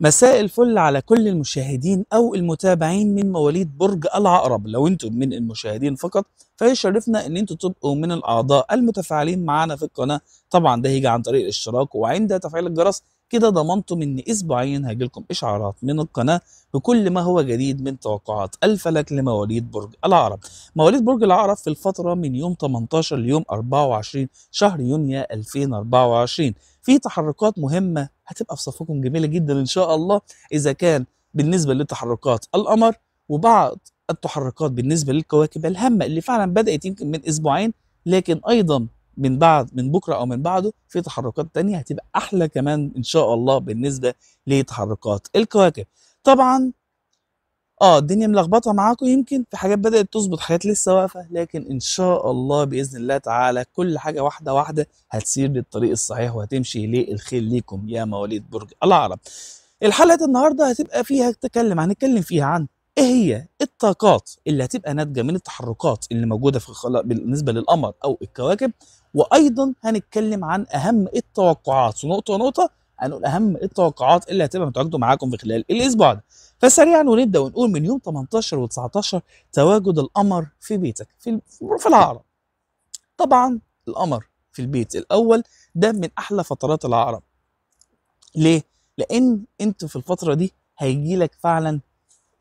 مساء الفل على كل المشاهدين او المتابعين من مواليد برج العقرب لو انتم من المشاهدين فقط فيشرفنا ان انتم تبقوا من الاعضاء المتفاعلين معنا في القناه طبعا ده هيجي عن طريق الاشتراك وعند تفعيل الجرس كده ضمنتم ان اسبوعيا هيجي لكم اشعارات من القناه بكل ما هو جديد من توقعات الفلك لمواليد برج العقرب. مواليد برج العقرب في الفتره من يوم 18 ليوم 24 شهر يونيو 2024 في تحركات مهمه هتبقى في صفكم جميله جدا ان شاء الله اذا كان بالنسبه لتحركات القمر وبعض التحركات بالنسبه للكواكب الهامه اللي فعلا بدات يمكن من اسبوعين لكن ايضا من بعد من بكره او من بعده في تحركات تانية هتبقى احلى كمان ان شاء الله بالنسبه لتحركات الكواكب طبعا اه الدنيا ملخبطه معاكم يمكن في حاجات بدات تظبط حاجات لسه واقفه لكن ان شاء الله باذن الله تعالى كل حاجه واحده واحده هتسير للطريق الصحيح وهتمشي للخير ليكم يا مواليد برج العرب الحلقه النهارده هتبقى فيها تكلم هنتكلم فيها عن ايه هي الطاقات اللي هتبقى ناتجه من التحركات اللي موجوده في خلق بالنسبه للقمر او الكواكب وايضا هنتكلم عن اهم التوقعات نقطه نقطه هنقول اهم التوقعات اللي هتبقى متواجده معاكم في خلال الاسبوع ده فسريعا ونبدا ونقول من يوم 18 و19 تواجد القمر في بيتك في في العقرب طبعا القمر في البيت الاول ده من احلى فترات العقرب ليه لان انت في الفتره دي هيجي لك فعلا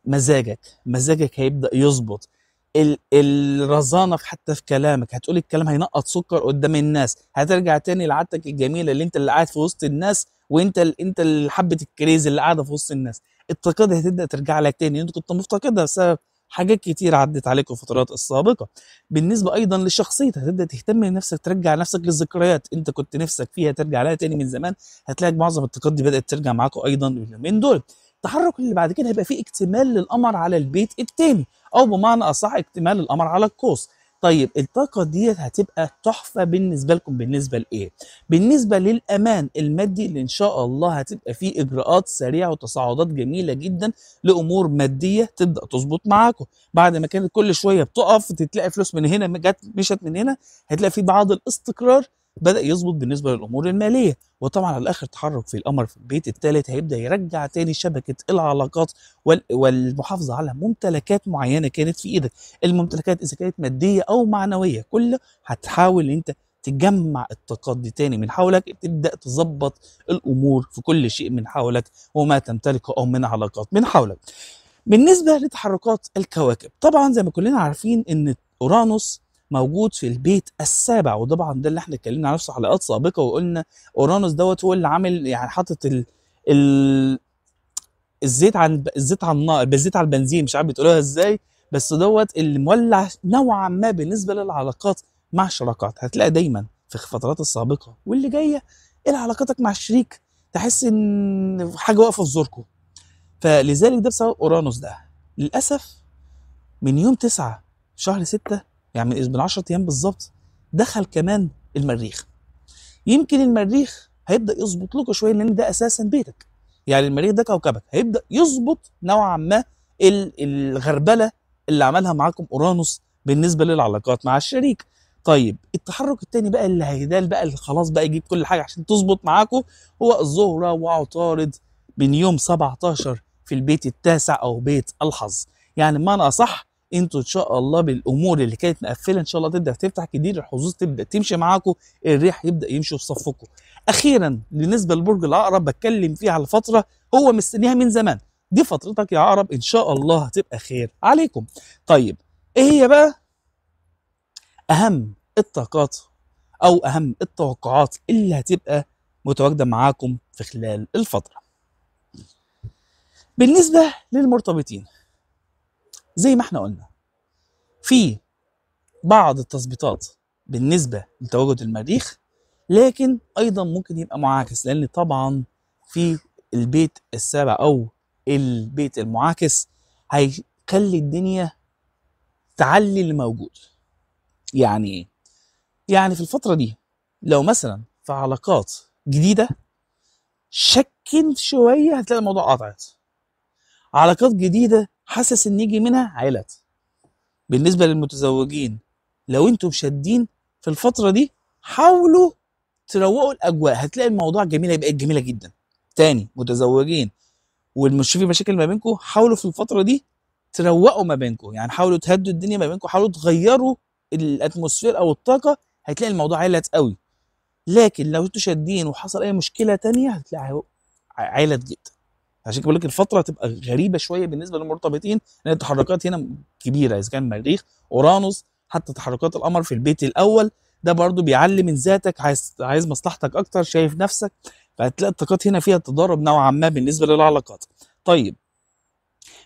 مزاجك مزاجك هيبدا يظبط ال... الرزانه في حتى في كلامك هتقول الكلام هينقط سكر قدام الناس هترجع تاني لعادتك الجميله اللي انت اللي قاعد في وسط الناس وانت ال... انت الحبة حبه الكريز اللي قاعده في وسط الناس الطاقه دي هتبدا ترجع لك تاني انت كنت مفتقدها بسبب حاجات كتير عدت عليك في الفترات السابقه بالنسبه ايضا لشخصيتك هتبدا تهتم لنفسك ترجع نفسك للذكريات انت كنت نفسك فيها ترجع لها تاني من زمان هتلاقي معظم الطاقات دي بدات ترجع معاكوا ايضا من دول التحرك اللي بعد كده هيبقى فيه اكتمال للقمر على البيت الثاني او بمعنى اصح اكتمال القمر على القوس طيب الطاقه ديت هتبقى تحفه بالنسبه لكم بالنسبه لايه بالنسبه للامان المادي اللي ان شاء الله هتبقى فيه اجراءات سريعه وتصاعدات جميله جدا لامور ماديه تبدا تظبط معاكم بعد ما كانت كل شويه بتقف تتلاقي فلوس من هنا جت مشت من هنا هتلاقي في بعض الاستقرار بدا يظبط بالنسبه للامور الماليه وطبعا على الاخر تحرك في القمر في البيت الثالث هيبدا يرجع تاني شبكه العلاقات والمحافظه على ممتلكات معينه كانت في ايدك الممتلكات اذا كانت ماديه او معنويه كل هتحاول انت تجمع الطاقات دي تاني من حولك تبدا تظبط الامور في كل شيء من حولك وما تمتلكه او من علاقات من حولك بالنسبه لتحركات الكواكب طبعا زي ما كلنا عارفين ان اورانوس موجود في البيت السابع وطبعا ده اللي احنا اتكلمنا عنه في حلقات سابقه وقلنا اورانوس دوت هو اللي عامل يعني حاطط ال... ال... الزيت عن الزيت على النار الزيت على البنزين مش عارف بتقولوها ازاي بس دوت اللي مولع نوعا ما بالنسبه للعلاقات مع الشراكات هتلاقي دايما في الفترات السابقه واللي جايه ايه علاقتك مع الشريك تحس ان حاجه واقفه في زوركم فلذلك ده بسبب اورانوس ده للاسف من يوم 9 شهر 6 يعني من 10 ايام بالظبط دخل كمان المريخ يمكن المريخ هيبدا يظبط لكم شويه لان ده اساسا بيتك يعني المريخ ده كوكبك هيبدا يظبط نوعا ما الغربله اللي عملها معاكم اورانوس بالنسبه للعلاقات مع الشريك طيب التحرك الثاني بقى اللي هيدال بقى اللي خلاص بقى يجيب كل حاجه عشان تظبط معاكم هو الزهره وعطارد من يوم 17 في البيت التاسع او بيت الحظ يعني بمعنى اصح انتوا ان شاء الله بالامور اللي كانت مقفله ان شاء الله تبدا تفتح كتير الحظوظ تبدا تمشي معاكم الريح يبدا يمشي في صفكم اخيرا بالنسبه لبرج العقرب بتكلم فيه على فتره هو مستنيها من زمان دي فترتك يا عقرب ان شاء الله هتبقى خير عليكم طيب ايه هي بقى اهم الطاقات او اهم التوقعات اللي هتبقى متواجده معاكم في خلال الفتره بالنسبه للمرتبطين زي ما احنا قلنا في بعض التظبيطات بالنسبه لتواجد المريخ لكن ايضا ممكن يبقى معاكس لان طبعا في البيت السابع او البيت المعاكس هيخلي الدنيا تعلي اللي موجود يعني ايه يعني في الفتره دي لو مثلا في علاقات جديده شكن شويه هتلاقي الموضوع قطعت علاقات جديده حاسس ان يجي منها علت بالنسبه للمتزوجين لو انتم شادين في الفتره دي حاولوا تروقوا الاجواء هتلاقي الموضوع جميل هيبقى جميله جدا تاني متزوجين ومش في مشاكل ما بينكم حاولوا في الفتره دي تروقوا ما بينكم يعني حاولوا تهدوا الدنيا ما بينكم حاولوا تغيروا الاتموسفير او الطاقه هتلاقي الموضوع علت قوي لكن لو انتم شادين وحصل اي مشكله تانية هتلاقي علت جدا عشان كده بقول لك الفتره تبقى غريبه شويه بالنسبه للمرتبطين لان التحركات هنا كبيره اذا كان المريخ اورانوس حتى تحركات القمر في البيت الاول ده برضو بيعلي من ذاتك عايز عايز مصلحتك اكتر شايف نفسك فهتلاقي الطاقات هنا فيها تضارب نوعا ما بالنسبه للعلاقات طيب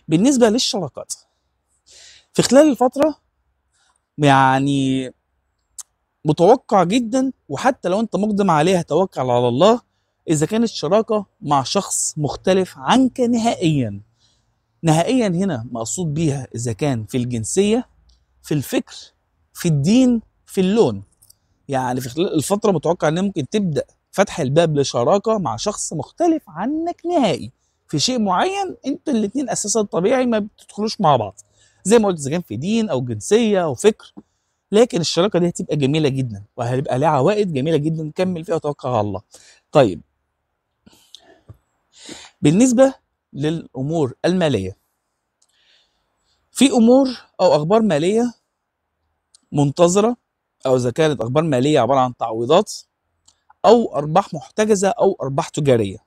بالنسبه للشراكات في خلال الفتره يعني متوقع جدا وحتى لو انت مقدم عليها توكل على الله اذا كانت شراكه مع شخص مختلف عنك نهائيا نهائيا هنا مقصود بيها اذا كان في الجنسيه في الفكر في الدين في اللون يعني في خلال الفتره متوقع انها ممكن تبدا فتح الباب لشراكه مع شخص مختلف عنك نهائي في شيء معين انتوا الاثنين اساسا طبيعي ما بتدخلوش مع بعض زي ما قلت اذا كان في دين او جنسيه او فكر لكن الشراكه دي هتبقى جميله جدا وهيبقى لها عوائد جميله جدا نكمل فيها وتوكل على الله طيب بالنسبة للأمور المالية في أمور أو أخبار مالية منتظرة أو إذا كانت أخبار مالية عبارة عن تعويضات أو أرباح محتجزة أو أرباح تجارية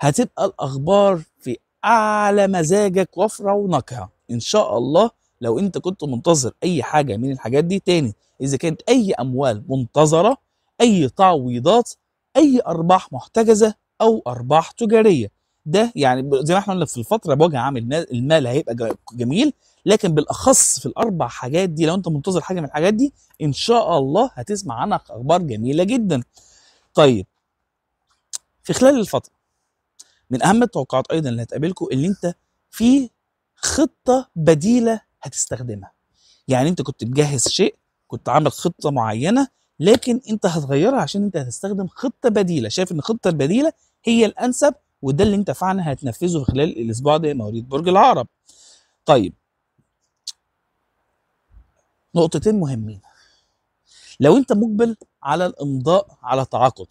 هتبقى الأخبار في أعلى مزاجك وفرة ونكهة إن شاء الله لو أنت كنت منتظر أي حاجة من الحاجات دي تاني إذا كانت أي أموال منتظرة أي تعويضات أي أرباح محتجزة او ارباح تجاريه ده يعني زي ما احنا قلنا في الفتره بوجه عام المال هيبقى جميل لكن بالاخص في الاربع حاجات دي لو انت منتظر حاجه من الحاجات دي ان شاء الله هتسمع عنها اخبار جميله جدا طيب في خلال الفتره من اهم التوقعات ايضا اللي هتقابلكم اللي انت في خطه بديله هتستخدمها يعني انت كنت مجهز شيء كنت عامل خطه معينه لكن انت هتغيرها عشان انت هتستخدم خطه بديله شايف ان الخطه البديله هي الانسب وده اللي انت فعلا هتنفذه خلال الاسبوع ده مواليد برج العرب طيب نقطتين مهمين لو انت مقبل على الامضاء على تعاقد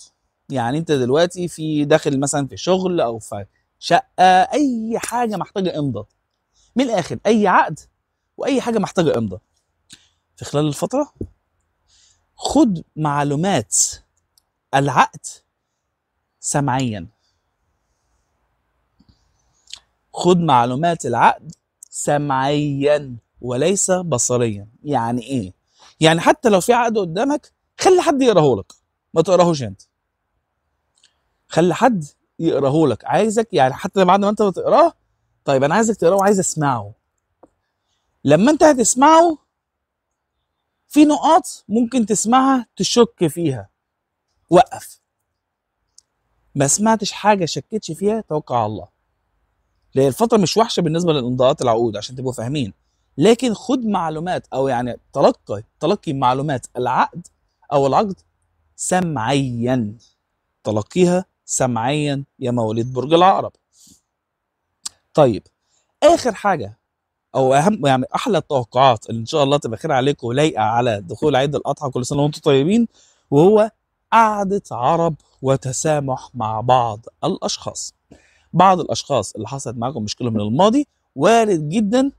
يعني انت دلوقتي في داخل مثلا في شغل او في شقه اي حاجه محتاجه امضاء من الاخر اي عقد واي حاجه محتاجه امضاء في خلال الفتره خد معلومات العقد سمعيا خد معلومات العقد سمعيا وليس بصريا يعني ايه يعني حتى لو في عقد قدامك خلي حد يقراه لك ما تقراهوش انت خلي حد يقراه لك عايزك يعني حتى بعد ما انت بتقراه طيب انا عايزك تقراه وعايز اسمعه لما انت هتسمعه في نقاط ممكن تسمعها تشك فيها وقف ما سمعتش حاجه شكتش فيها توكل على الله لان الفتره مش وحشه بالنسبه للانضاءات العقود عشان تبقوا فاهمين لكن خد معلومات او يعني تلقي تلقي معلومات العقد او العقد سمعيا تلقيها سمعيا يا مواليد برج العقرب طيب اخر حاجه او اهم يعني احلى التوقعات اللي ان شاء الله تبقى خير عليكم ولايقه على دخول عيد الاضحى كل سنه وانتم طيبين وهو قعده عرب وتسامح مع بعض الاشخاص بعض الاشخاص اللي حصلت معاكم مشكله من الماضي وارد جدا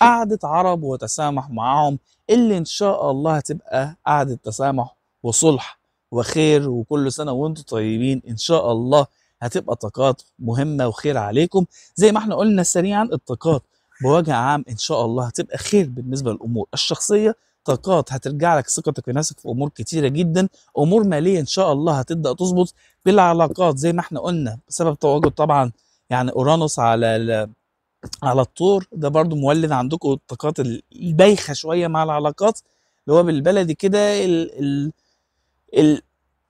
قعده عرب وتسامح معاهم اللي ان شاء الله هتبقى قعده تسامح وصلح وخير وكل سنه وانتم طيبين ان شاء الله هتبقى طاقات مهمه وخير عليكم زي ما احنا قلنا سريعا الطاقات بوجه عام ان شاء الله هتبقى خير بالنسبه للامور الشخصيه طاقات هترجع لك ثقتك في نفسك في امور كتيره جدا امور ماليه ان شاء الله هتبدا تظبط بالعلاقات زي ما احنا قلنا بسبب تواجد طبعا يعني اورانوس على على الطور ده برضو مولد عندكم الطاقات البايخه شويه مع العلاقات اللي هو بالبلدي كده ال ال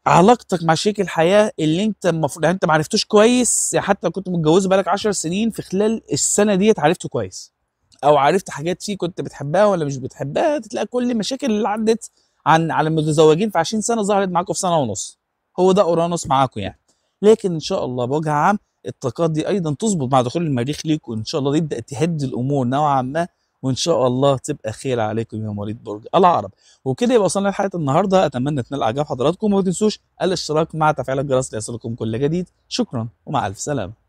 علاقتك مع شريك الحياه اللي انت المفروض يعني انت ما عرفتوش كويس حتى لو كنت متجوزه بقالك 10 سنين في خلال السنه ديت عرفته كويس او عرفت حاجات فيه كنت بتحبها ولا مش بتحبها تلاقي كل المشاكل اللي عدت عن على المتزوجين في 20 سنه ظهرت معاكم في سنه ونص هو ده اورانوس معاكم يعني لكن ان شاء الله بوجه عام الطاقات دي ايضا تظبط مع دخول المريخ ليك وان شاء الله يبدا تهدي الامور نوعا ما وان شاء الله تبقى خير عليكم يا مريض برج العرب وكده يبقى وصلنا لحلقه النهارده اتمنى تنال اعجاب حضراتكم وما تنسوش الاشتراك مع تفعيل الجرس ليصلكم كل جديد شكرا ومع الف سلامه